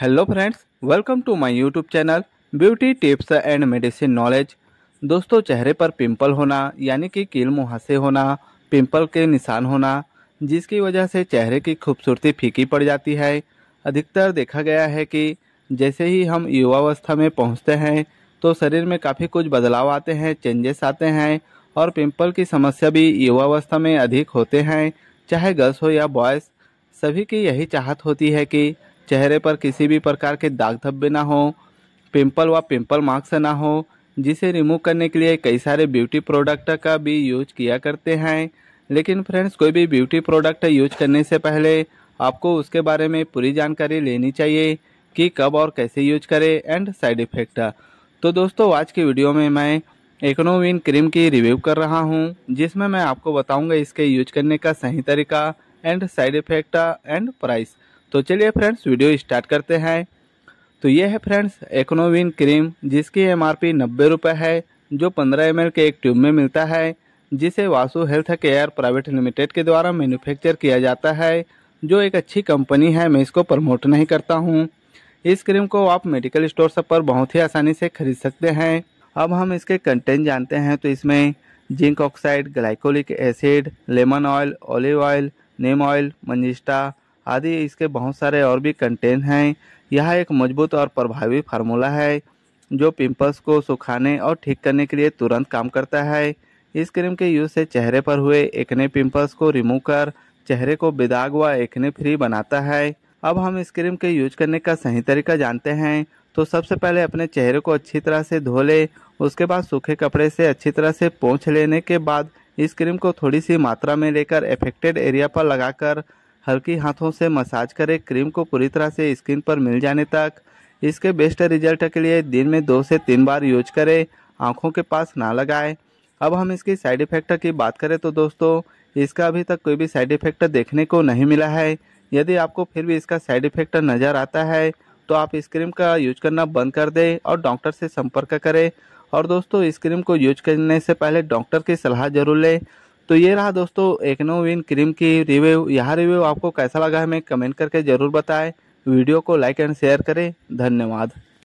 hello friends welcome to my YouTube channel beauty tips and medicine knowledge दोस्तों चेहरे पर pimple होना यानी कि कील मुहासे होना पिंपल के निशान होना जिसकी वजह से चेहरे की खूबसूरती फीकी पड़ जाती है अधिकतर देखा गया है कि जैसे ही हम युवावस्था में पहुंचते हैं तो शरीर में काफ़ी कुछ बदलाव आते हैं चेंजेस आते हैं और पिम्पल की समस्या भी युवावस्था में अधिक होते हैं चाहे गर्ल्स हो या बॉयज़ सभी की यही चाहत होती है कि चेहरे पर किसी भी प्रकार के दाग धब्बे ना हो पिंपल व पिंपल मार्क्स ना हो जिसे रिमूव करने के लिए कई सारे ब्यूटी प्रोडक्ट का भी यूज किया करते हैं लेकिन फ्रेंड्स कोई भी ब्यूटी प्रोडक्ट यूज करने से पहले आपको उसके बारे में पूरी जानकारी लेनी चाहिए कि कब और कैसे यूज करें एंड साइड इफ़ेक्ट तो दोस्तों आज की वीडियो में मैं एक्नोविन क्रीम की रिव्यू कर रहा हूं जिसमें मैं आपको बताऊंगा इसके यूज करने का सही तरीका and side effect and price तो चलिए फ्रेंड्स वीडियो स्टार्ट करते हैं तो ये है फ्रेंड्स एक्नोविन क्रीम जिसकी एम आर पी नब्बे रुपये है जो पंद्रह एम के एक ट्यूब में मिलता है जिसे Vasu health care private limited के द्वारा मैन्युफैक्चर किया जाता है जो एक अच्छी कंपनी है मैं इसको प्रमोट नहीं करता हूँ इस क्रीम को आप मेडिकल स्टोर सब पर बहुत ही आसानी से खरीद सकते हैं अब हम इसके कंटेंट जानते हैं तो इसमें zinc oxide glycolic acid lemon oil olive oil neem oil manjistha आदि इसके बहुत सारे और भी कंटेंट हैं यह एक मजबूत और प्रभावी फार्मूला है जो पिंपल्स को सुखाने और ठीक करने के लिए तुरंत काम करता है इस क्रीम के यूज से चेहरे पर हुए एकने पिंपल्स को रिमूव कर चेहरे को बेदाग व एकने फ्री बनाता है अब हम इस क्रीम के यूज करने का सही तरीका जानते हैं तो सबसे पहले अपने चेहरे को अच्छी तरह से धो ले उसके बाद सूखे कपड़े से अच्छी तरह से पोंछ लेने के बाद इस क्रीम को थोड़ी सी मात्रा में लेकर एफेक्टेड एरिया पर लगाकर हल्की हाथों से मसाज करें क्रीम को पूरी तरह से स्किन पर मिल जाने तक इसके बेस्ट रिजल्ट के लिए दिन में दो से तीन बार यूज करें आँखों के पास ना लगाएं अब हम इसकी साइड इफ़ेक्ट की बात करें तो दोस्तों इसका अभी तक कोई भी साइड इफ़ेक्ट देखने को नहीं मिला है यदि आपको फिर भी इसका साइड इफ़ेक्ट नज़र आता है तो आप इस क्रीम का यूज करना बंद कर दें और डॉक्टर से संपर्क करें और दोस्तों इस क्रीम को यूज करने से पहले डॉक्टर की सलाह जरूर लें तो ये रहा दोस्तों एक्नोविन क्रीम की रिव्यू यह रिव्यू आपको कैसा लगा हमें कमेंट करके ज़रूर बताएं वीडियो को लाइक एंड शेयर करें धन्यवाद